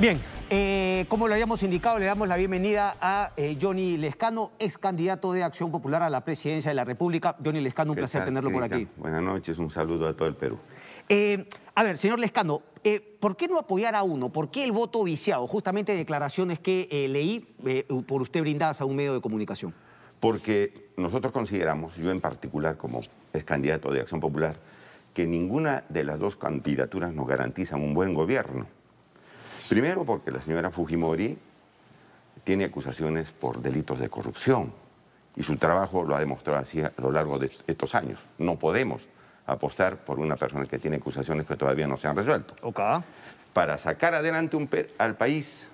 Bien, eh, como lo habíamos indicado, le damos la bienvenida a eh, Johnny Lescano, ex candidato de Acción Popular a la presidencia de la República. Johnny Lescano, un placer tenerlo por aquí. Buenas noches, un saludo a todo el Perú. Eh, a ver, señor Lescano, ¿por qué no apoyar a uno? ¿Por qué el voto viciado? Justamente declaraciones que leí por usted brindadas a un medio de comunicación. Porque nosotros consideramos, yo en particular como ex candidato de Acción Popular, que ninguna de las dos candidaturas nos garantiza un buen gobierno Primero porque la señora Fujimori tiene acusaciones por delitos de corrupción y su trabajo lo ha demostrado así a lo largo de estos años. No podemos apostar por una persona que tiene acusaciones que todavía no se han resuelto. Para sacar adelante al país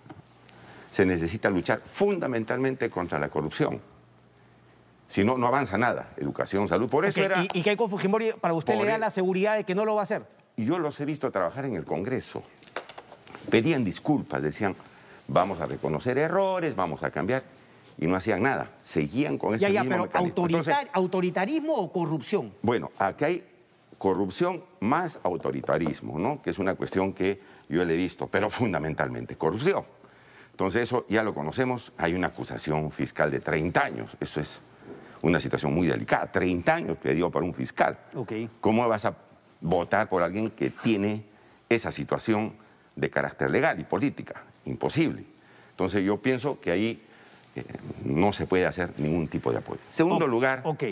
se necesita luchar fundamentalmente contra la corrupción. Si no, no avanza nada. Educación, salud. Por eso era... ¿Y, qué hay con Fujimori para usted le da la seguridad de que no lo va a hacer? Yo los he visto trabajar en el Congreso. Pedían disculpas, decían, vamos a reconocer errores, vamos a cambiar. Y no hacían nada, seguían con ese ya, mismo pero ¿Autoritarismo o corrupción? Bueno, aquí hay corrupción más autoritarismo, ¿no? Que es una cuestión que yo le he visto, pero fundamentalmente corrupción. Entonces eso ya lo conocemos, hay una acusación fiscal de 30 años, eso es una situación muy delicada, 30 años pedido por un fiscal. ¿Cómo vas a votar por alguien que tiene esa situación de carácter legal y política. Imposible. Entonces yo pienso que ahí eh, no se puede hacer ningún tipo de apoyo. Segundo lugar. Ok.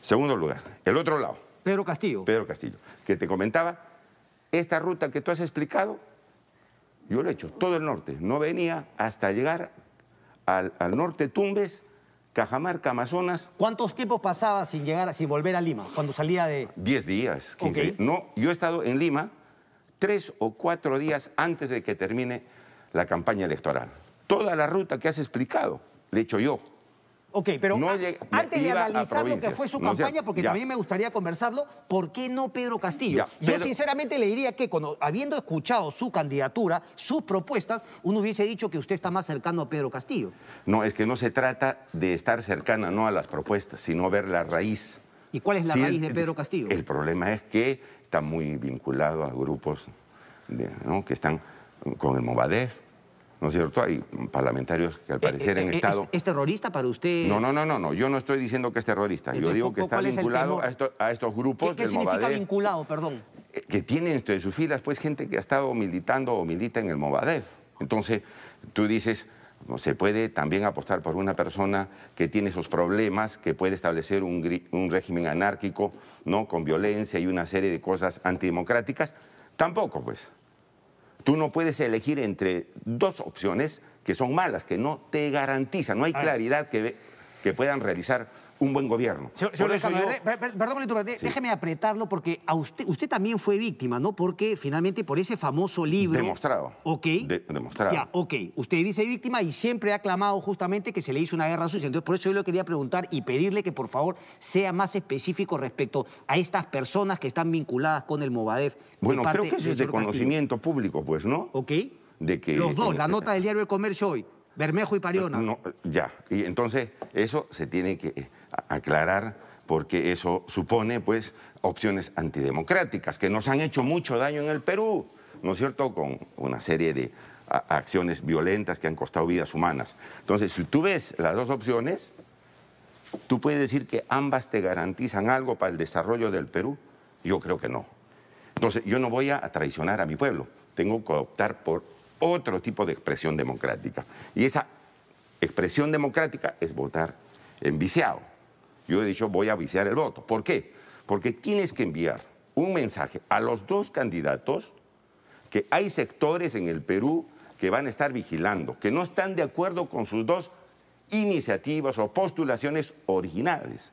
Segundo lugar. El otro lado. Pedro Castillo. Pedro Castillo. Que te comentaba, esta ruta que tú has explicado, yo lo he hecho todo el norte. No venía hasta llegar al, norte Tumbes. Cajamarca, Amazonas. ¿Cuántos tiempos pasaba sin llegar, sin volver a Lima, cuando salía de...? Diez días. Okay. No, yo he estado en Lima tres o cuatro días antes de que termine la campaña electoral. Toda la ruta que has explicado, le he hecho yo. Ok, pero antes de analizar lo que fue su campaña, porque también me gustaría conversarlo, ¿por qué no Pedro Castillo? Yo sinceramente le diría que habiendo escuchado su candidatura, sus propuestas, uno hubiese dicho que usted está más cercano a Pedro Castillo. No, es que no se trata de estar cercana no a las propuestas, sino ver la raíz. ¿Y cuál es la raíz de Pedro Castillo? El problema es que está muy vinculado a grupos que están con el Movadef, ¿no es cierto? Hay parlamentarios que al eh, parecer eh, han eh, estado... ¿Es, terrorista para usted? No, no, no, no, yo no estoy diciendo que es terrorista, yo digo que está vinculado a, estos grupos ¿Qué, qué significa vinculado, perdón? Que tienen entre sus filas pues gente que ha estado militando o milita en el Movadef. Entonces, tú dices, se puede también apostar por una persona que tiene esos problemas, que puede establecer un, régimen anárquico, ¿no? Con violencia y una serie de cosas antidemocráticas. Tampoco, pues. Tú no puedes elegir entre dos opciones que son malas, que no te garantizan, no hay ah. claridad que, que puedan realizar un buen gobierno. perdón, déjeme apretarlo porque a usted, usted también fue víctima, ¿no? Porque finalmente por ese famoso libro... Demostrado. Ok. demostrado. Ya, ok. Usted dice víctima y siempre ha clamado justamente que se le hizo una guerra sucia. Entonces, por eso yo le quería preguntar y pedirle que por favor sea más específico respecto a estas personas que están vinculadas con el Movadef. Bueno, creo que eso es de conocimiento público, pues, ¿no? Ok. De que, Los dos, la eh, nota del diario El Comercio hoy. Bermejo y Pariona. No, ya. Y entonces eso se tiene que eh, aclarar porque eso supone pues opciones antidemocráticas que nos han hecho mucho daño en el Perú, ¿no es cierto? Con una serie de acciones violentas que han costado vidas humanas. Entonces, si tú ves las dos opciones, tú puedes decir que ambas te garantizan algo para el desarrollo del Perú. Yo creo que no. Entonces, yo no voy a traicionar a mi pueblo, tengo que optar por otro tipo de expresión democrática. Y esa expresión democrática es votar en viciado. Yo he dicho, voy a viciar el voto. ¿Por qué? Porque tienes que enviar un mensaje a los dos candidatos que hay sectores en el Perú que van a estar vigilando, que no están de acuerdo con sus dos iniciativas o postulaciones originales.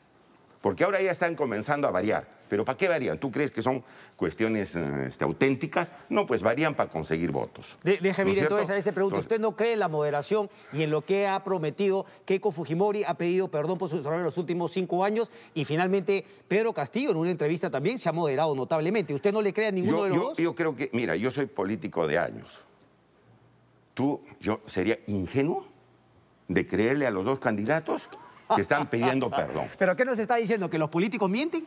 Porque ahora ya están comenzando a variar. Pero ¿para qué varían? ¿Tú crees que son cuestiones eh, este, auténticas? No, pues varían para conseguir votos. De, déjeme entonces a ese pregunta. ¿Usted no cree en la moderación y en lo que ha prometido Keiko Fujimori? Ha pedido perdón por su trabajo en los últimos cinco años y finalmente Pedro Castillo en una entrevista también se ha moderado notablemente. ¿Usted no le cree a ninguno de los yo, Yo creo que, mira, yo soy político de años. Tú, yo sería ingenuo de creerle a los dos candidatos que están pidiendo perdón. ¿Pero qué nos está diciendo? ¿Que los políticos mienten?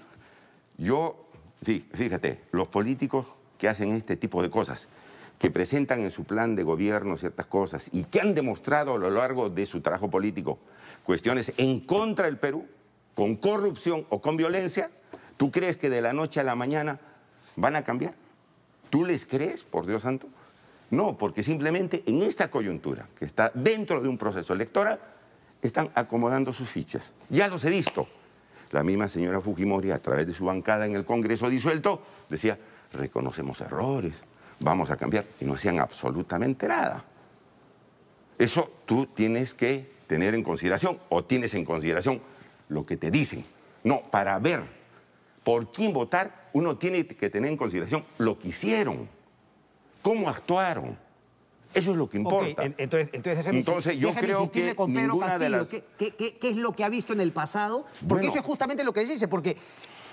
Yo, fíjate, los políticos que hacen este tipo de cosas, que presentan en su plan de gobierno ciertas cosas y que han demostrado a lo largo de su trabajo político cuestiones en contra del Perú, con corrupción o con violencia, ¿tú crees que de la noche a la mañana van a cambiar? ¿Tú les crees, por Dios santo? No, porque simplemente en esta coyuntura, que está dentro de un proceso electoral, están acomodando sus fichas. Ya los he visto. La misma señora Fujimori, a través de su bancada en el Congreso disuelto, decía, reconocemos errores, vamos a cambiar. Y no hacían absolutamente nada. Eso tú tienes que tener en consideración o tienes en consideración lo que te dicen. No, para ver por quién votar, uno tiene que tener en consideración lo que hicieron, cómo actuaron. Eso es lo que importa. entonces, entonces, entonces yo creo que con Pedro ¿qué, es lo que ha visto en el pasado? Porque eso es justamente lo que dice, porque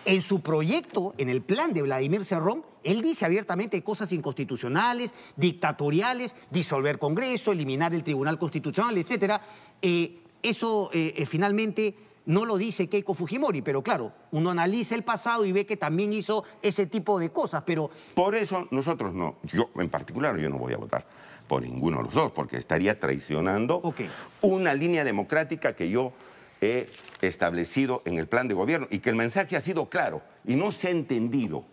en su proyecto, en el plan de Vladimir Cerrón, él dice abiertamente cosas inconstitucionales, dictatoriales, disolver Congreso, eliminar el Tribunal Constitucional, etc. Eh, eso eh, eh, finalmente no lo dice Keiko Fujimori, pero claro, uno analiza el pasado y ve que también hizo ese tipo de cosas, pero... Por eso nosotros no, yo en particular yo no voy a votar por ninguno de los dos, porque estaría traicionando una línea democrática que yo he establecido en el plan de gobierno y que el mensaje ha sido claro y no se ha entendido.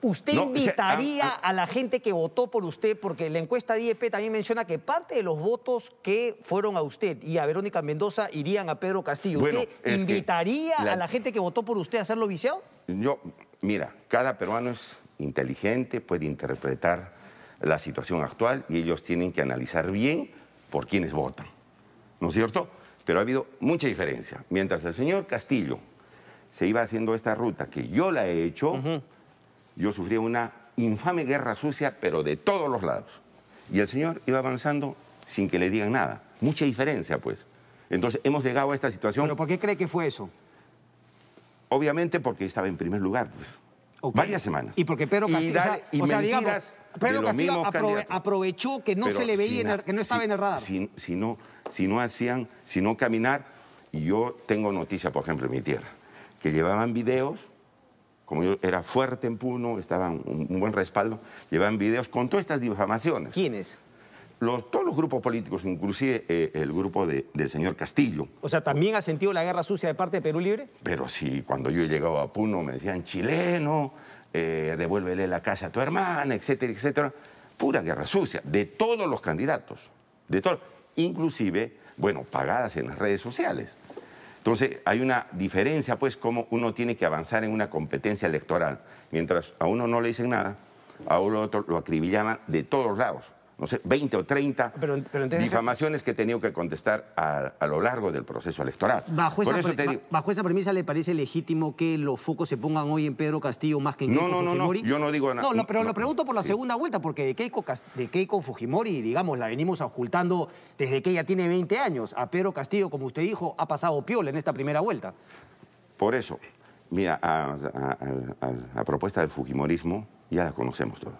¿Usted invitaría ah, a la gente que votó por usted? Porque la encuesta de IEP también menciona que parte de los votos que fueron a usted y a Verónica Mendoza irían a Pedro Castillo. ¿Usted invitaría a la gente que votó por usted a hacerlo viciado? Yo, mira, cada peruano es inteligente, puede interpretar la situación actual y ellos tienen que analizar bien por quienes votan. ¿No es cierto? Pero ha habido mucha diferencia. Mientras el señor Castillo se iba haciendo esta ruta, que yo la he hecho, yo sufrí una infame guerra sucia, pero de todos los lados. Y el señor iba avanzando sin que le digan nada. Mucha diferencia, pues. Entonces, hemos llegado a esta situación. ¿Pero por qué cree que fue eso? Obviamente porque estaba en primer lugar, pues. Varias semanas. Y porque Pedro Castillo... Pero Castillo aprovechó que no se le veía, que no estaba en el radar. Si, no, hacían, si no caminar, y yo tengo noticia por ejemplo, en mi tierra, que llevaban videos, como yo era fuerte en Puno, estaban un, buen respaldo, llevaban videos con todas estas difamaciones. ¿Quiénes? Los, todos los grupos políticos, inclusive eh, el grupo del señor Castillo. O sea, ¿también ha sentido la guerra sucia de parte de Perú Libre? Pero sí, cuando yo he llegado a Puno me decían chileno, eh, devuélvele la casa a tu hermana, etcétera, etcétera. Pura guerra sucia, de todos los candidatos, de todos, inclusive, bueno, pagadas en las redes sociales. Entonces, hay una diferencia, pues, como uno tiene que avanzar en una competencia electoral. Mientras a uno no le dicen nada, a uno otro lo acribillan de todos lados no sé, 20 o 30 difamaciones que he tenido que contestar a, lo largo del proceso electoral. Bajo esa, premisa, ¿le parece legítimo que los focos se pongan hoy en Pedro Castillo más que en no, no, no, No, yo no digo nada. No, pero lo pregunto por la segunda vuelta, porque de Keiko, de Keiko Fujimori, digamos, la venimos ocultando desde que ella tiene 20 años. A Pedro Castillo, como usted dijo, ha pasado piola en esta primera vuelta. Por eso, mira, a, propuesta del Fujimorismo ya la conocemos todos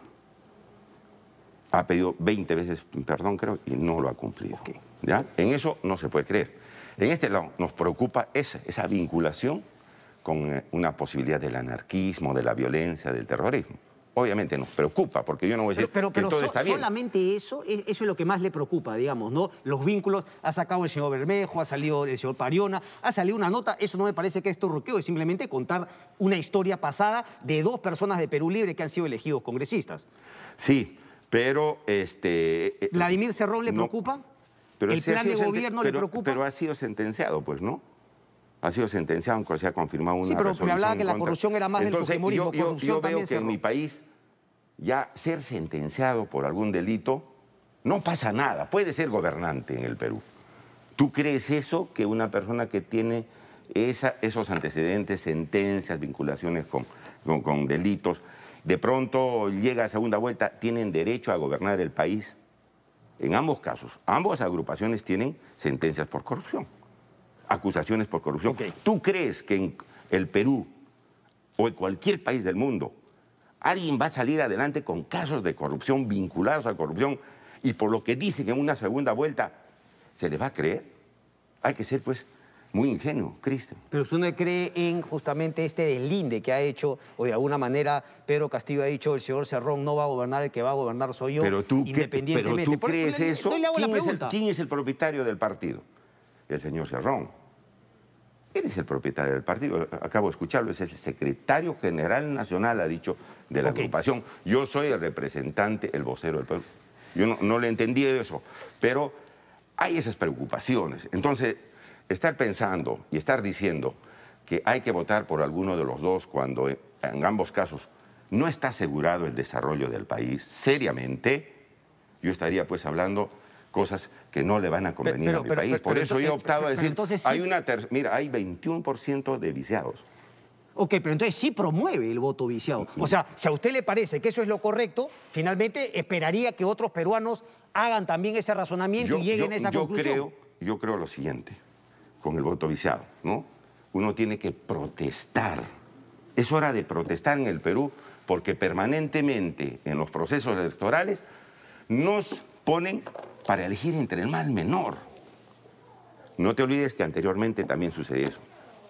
ha pedido 20 veces perdón, creo, y no lo ha cumplido. ¿Ya? En eso no se puede creer. En este lado nos preocupa esa, esa vinculación con eh, una posibilidad del anarquismo, de la violencia, del terrorismo. Obviamente nos preocupa, porque yo no voy a decir que todo está bien. solamente eso, e, eso es lo que más le preocupa, digamos, ¿no? Los vínculos, ha sacado el señor Bermejo, ha salido el señor Pariona, ha salido una nota, eso no me parece que es roqueo es simplemente contar una historia pasada de dos personas de Perú Libre que han sido elegidos congresistas. Sí, pero este. Eh, eh, ¿Vladimir Cerrón le preocupa? Pero ¿El plan de gobierno le preocupa? Pero ha sido sentenciado, pues, ¿no? Ha sido sentenciado, aunque se ha confirmado una Sí, pero me hablaba que la corrupción era más del yo, yo, yo veo que en mi país ya ser sentenciado por algún delito no pasa nada. Puede ser gobernante en el Perú. ¿Tú crees eso que una persona que tiene esos antecedentes, sentencias, vinculaciones con delitos, de pronto llega a segunda vuelta, tienen derecho a gobernar el país. En ambos casos, ambas agrupaciones tienen sentencias por corrupción, acusaciones por corrupción. ¿Tú crees que en el Perú o en cualquier país del mundo alguien va a salir adelante con casos de corrupción vinculados a corrupción y por lo que dicen en una segunda vuelta, ¿se les va a creer? Hay que ser, pues, muy ingenuo, Cristian. Pero usted no cree en justamente este deslinde que ha hecho, o de alguna manera Pedro Castillo ha dicho, el señor Cerrón no va a gobernar, el que va a gobernar soy yo, pero tú independientemente. Pero tú crees eso, ¿Quién es, el, propietario del partido? El señor Cerrón. Él es el propietario del partido, acabo de escucharlo, es el secretario general nacional, ha dicho, de la agrupación. Yo soy el representante, el vocero del pueblo. Yo no, no le entendí eso, pero hay esas preocupaciones. Entonces, estar pensando y estar diciendo que hay que votar por alguno de los dos cuando eh, en ambos casos no está asegurado el desarrollo del país seriamente, yo estaría pues hablando cosas que no le van a convenir a mi país. por eso yo optaba a decir, hay una mira, hay 21% de viciados. Ok, pero entonces sí promueve el voto viciado. O sea, si a usted le parece que eso es lo correcto, finalmente esperaría que otros peruanos hagan también ese razonamiento y lleguen a esa yo conclusión. Creo, yo creo lo siguiente con el voto viciado, ¿no? Uno tiene que protestar. Es hora de protestar en el Perú porque permanentemente en los procesos electorales nos ponen para elegir entre el mal menor. No te olvides que anteriormente también sucedió eso.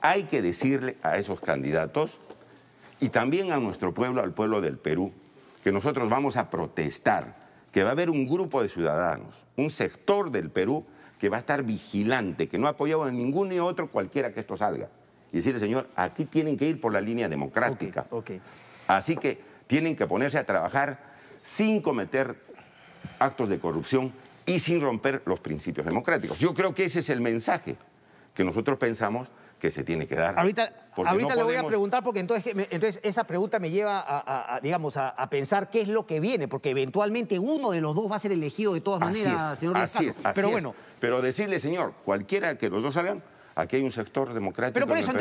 Hay que decirle a esos candidatos y también a nuestro pueblo, al pueblo del Perú, que nosotros vamos a protestar, que va a haber un grupo de ciudadanos, un sector del Perú que va a estar vigilante, que no ha apoyado a ninguno ni otro, cualquiera que esto salga. Y decirle, señor, aquí tienen que ir por la línea democrática. Así que tienen que ponerse a trabajar sin cometer actos de corrupción y sin romper los principios democráticos. Yo creo que ese es el mensaje que nosotros pensamos que se tiene que dar. Ahorita, le voy a preguntar porque entonces, entonces esa pregunta me lleva a, digamos, a, pensar qué es lo que viene, porque eventualmente uno de los dos va a ser elegido de todas maneras, así señor Así Pero bueno, pero decirle, señor, cualquiera que los dos salgan, aquí hay un sector democrático. Pero por eso, no,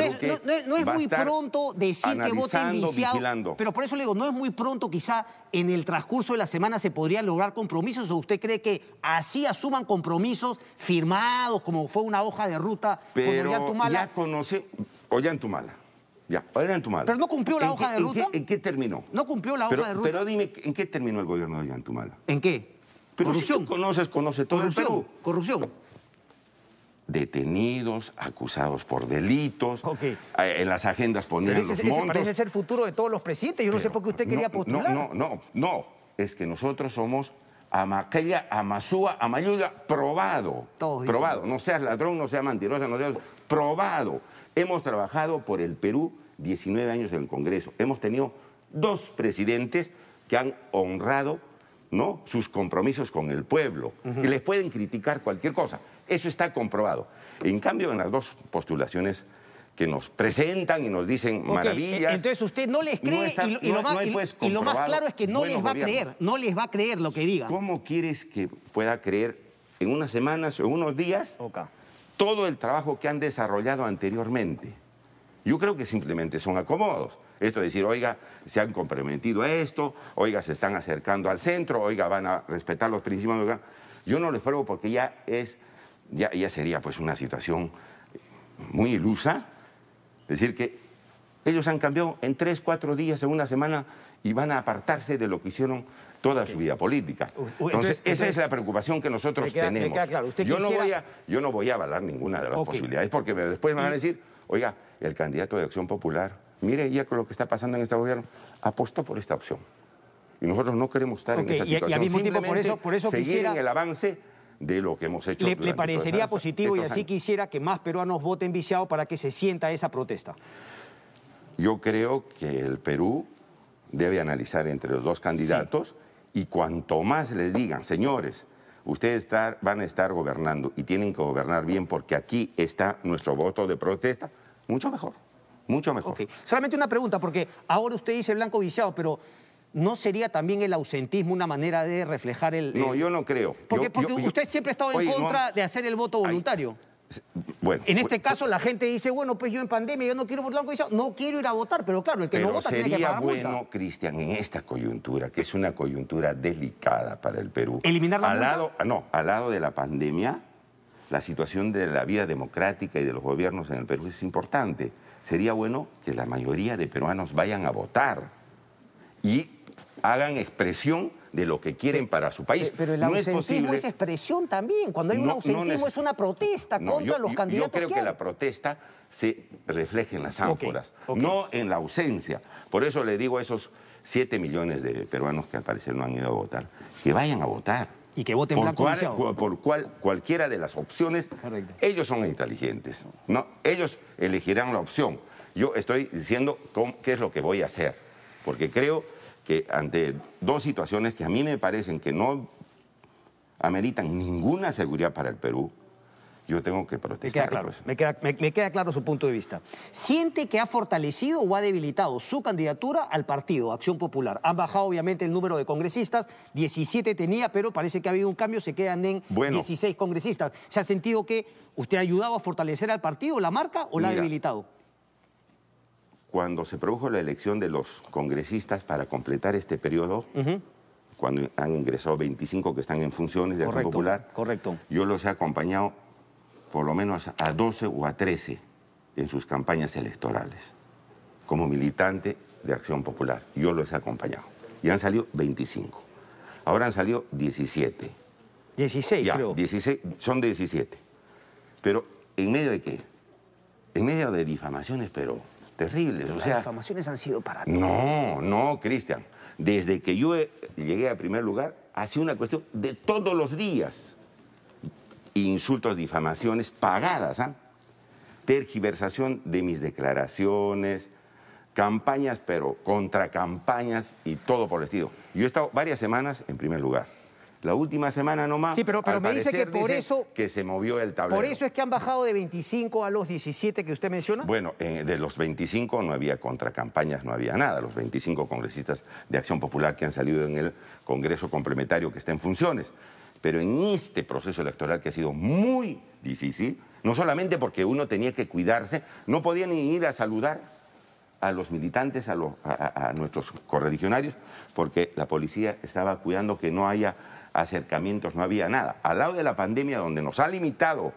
es muy pronto decir que voten Vigilando. Pero por eso le digo, no es muy pronto, quizá en el transcurso de la semana se podrían lograr compromisos, o usted cree que así asuman compromisos firmados, como fue una hoja de ruta Pero con Ollantumala. Ya conoce Ollantumala. Pero no cumplió la hoja de ruta. ¿en qué, terminó? No cumplió la hoja de ruta. Pero dime, ¿en qué terminó el gobierno de Ollantumala? ¿En qué? Pero corrupción. conoces, conoce todo el Perú. Corrupción. Detenidos, acusados por delitos, en las agendas ponían ese, los parece ser el futuro de todos los presidentes. Yo no sé por qué usted quería postular. No, no, no, no. Es que nosotros somos Amaquella, Amazúa, Amayuda, probado. Todos probado. No seas ladrón, no seas mentirosa, no seas... Probado. Hemos trabajado por el Perú 19 años en el Congreso. Hemos tenido dos presidentes que han honrado ¿no? sus compromisos con el pueblo y les pueden criticar cualquier cosa. Eso está comprobado. En cambio, en las dos postulaciones que nos presentan y nos dicen maravillas. Entonces usted no les cree y, lo, más, claro es que no les va a creer, no les va a creer lo que digan ¿Cómo quieres que pueda creer en unas semanas o unos días todo el trabajo que han desarrollado anteriormente? Yo creo que simplemente son acomodos. Esto de decir, oiga, se han comprometido a esto, oiga, se están acercando al centro, oiga, van a respetar los principios. Yo no les pruebo porque ya es, ya, sería pues una situación muy ilusa. Es decir, que ellos han cambiado en tres, cuatro días, en una semana, y van a apartarse de lo que hicieron toda su vida política. Entonces, esa es la preocupación que nosotros tenemos. yo, no voy a, yo no voy a avalar ninguna de las posibilidades, porque después me van a decir, oiga, el candidato de Acción Popular, mire ya con lo que está pasando en este gobierno, apostó por esta opción. Y nosotros no queremos estar en esa situación. Y, al mismo tiempo, por eso, por eso seguir en el avance de lo que hemos hecho. Le, le parecería positivo y así quisiera que más peruanos voten viciado para que se sienta esa protesta. Yo creo que el Perú debe analizar entre los dos candidatos y cuanto más les digan, señores, ustedes van a estar gobernando y tienen que gobernar bien porque aquí está nuestro voto de protesta, mucho mejor, mucho mejor. Solamente una pregunta, porque ahora usted dice blanco viciado, pero ¿no sería también el ausentismo una manera de reflejar el...? No, yo no creo. Porque, usted siempre ha estado en contra de hacer el voto voluntario. Bueno, en este pues, caso pues, la gente dice, bueno, pues yo en pandemia yo no quiero votar, no quiero ir a votar, pero claro, el que no vota tiene que pagar Sería bueno, Cristian, en esta coyuntura, que es una coyuntura delicada para el Perú. Eliminar la al lado, ah, no, al lado de la pandemia, la situación de la vida democrática y de los gobiernos en el Perú es importante. Sería bueno que la mayoría de peruanos vayan a votar y hagan expresión de lo que quieren para su país. Pero el ausentismo es, expresión también. Cuando hay un ausentismo es una protesta contra los candidatos. Yo creo que, la protesta se refleja en las ánforas, no en la ausencia. Por eso le digo a esos 7 millones de peruanos que al parecer no han ido a votar, que vayan a votar y que voten por Cual, por cual, cualquiera de las opciones, ellos son inteligentes. ¿no? Ellos elegirán la opción. Yo estoy diciendo qué es lo que voy a hacer, porque creo que ante dos situaciones que a mí me parecen que no ameritan ninguna seguridad para el Perú, yo tengo que protestar. Me queda claro, me, queda, claro su punto de vista. ¿Siente que ha fortalecido o ha debilitado su candidatura al partido, Acción Popular? Han bajado obviamente el número de congresistas, 17 tenía, pero parece que ha habido un cambio, se quedan en 16 congresistas. ¿Se ha sentido que usted ha ayudado a fortalecer al partido, la marca, o la ha debilitado? Cuando se produjo la elección de los congresistas para completar este periodo, cuando han ingresado 25 que están en funciones de correcto, Acción Popular. Correcto. Yo los he acompañado por lo menos a 12 o a 13 en sus campañas electorales como militante de Acción Popular. Yo los he acompañado. Y han salido 25. Ahora han salido 17. 16, creo. 16, son 17. Pero ¿en medio de qué? En medio de difamaciones, pero terribles. o sea, las difamaciones han sido para No, no, Cristian. Desde que yo llegué a primer lugar, ha sido una cuestión de todos los días insultos, difamaciones pagadas, ¿ah? tergiversación de mis declaraciones, campañas, pero contracampañas y todo por el estilo. Yo he estado varias semanas en primer lugar. La última semana nomás. Sí, pero, me dice que por eso. Que se movió el tablero. Por eso es que han bajado de 25 a los 17 que usted menciona. Bueno, eh, de los 25 no había contracampañas, no había nada. Los 25 congresistas de Acción Popular que han salido en el Congreso Complementario que está en funciones. Pero en este proceso electoral que ha sido muy difícil, no solamente porque uno tenía que cuidarse, no podía ni ir a saludar a los militantes, a, a, nuestros correligionarios, porque la policía estaba cuidando que no haya acercamientos, no había nada. Al lado de la pandemia, donde nos ha limitado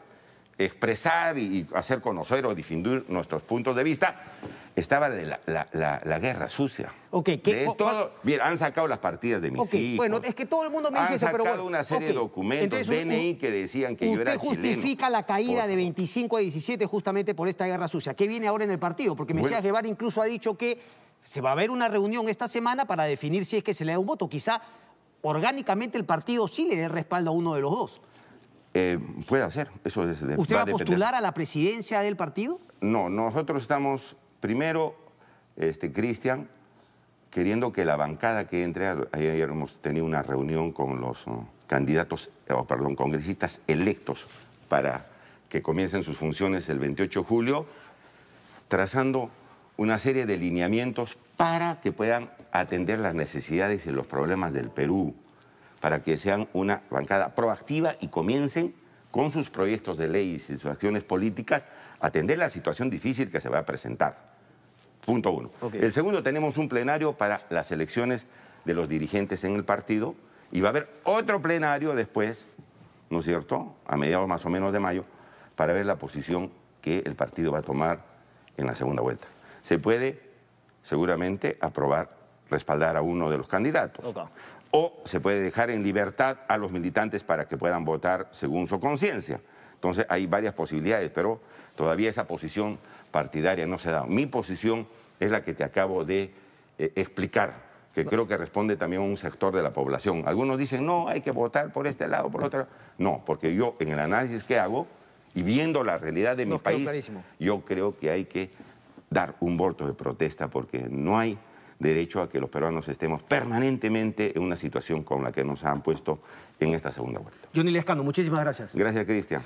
expresar y hacer conocer o difundir nuestros puntos de vista, estaba la, guerra sucia. Ok, todo, han sacado las partidas de mis okay, Bueno, es que todo el mundo me dice eso, pero Han sacado una serie de documentos, DNI, que decían que yo era chileno. Usted justifica la caída de 25 a 17 justamente por esta guerra sucia. ¿Qué viene ahora en el partido? Porque Mesías Guevara incluso ha dicho que se va a haber una reunión esta semana para definir si es que se le da un voto. Quizá orgánicamente el partido sí le dé respaldo a uno de los dos. Eh, puede hacer. Eso es ¿Usted va a postular a la presidencia del partido? No, nosotros estamos primero, este, Cristian, queriendo que la bancada que entre, ayer hemos tenido una reunión con los oh, candidatos, eh, o oh, perdón, congresistas electos para que comiencen sus funciones el 28 de julio, trazando una serie de lineamientos para que puedan atender las necesidades y los problemas del Perú, para que sean una bancada proactiva y comiencen con sus proyectos de ley y sus acciones políticas a atender la situación difícil que se va a presentar. Punto uno. El segundo, tenemos un plenario para las elecciones de los dirigentes en el partido y va a haber otro plenario después, ¿no es cierto?, a mediados más o menos de mayo, para ver la posición que el partido va a tomar en la segunda vuelta. Se puede seguramente aprobar respaldar a uno de los candidatos. O se puede dejar en libertad a los militantes para que puedan votar según su conciencia. Entonces hay varias posibilidades, pero todavía esa posición partidaria no se ha dado. Mi posición es la que te acabo de eh, explicar, que creo que responde también a un sector de la población. Algunos dicen, no, hay que votar por este lado, por otro. No, porque yo en el análisis que hago y viendo la realidad de mi país, yo creo que hay que dar un voto de protesta porque no hay derecho a que los peruanos estemos permanentemente en una situación con la que nos han puesto en esta segunda vuelta. Johnny Lescano, muchísimas gracias. Gracias, Cristian.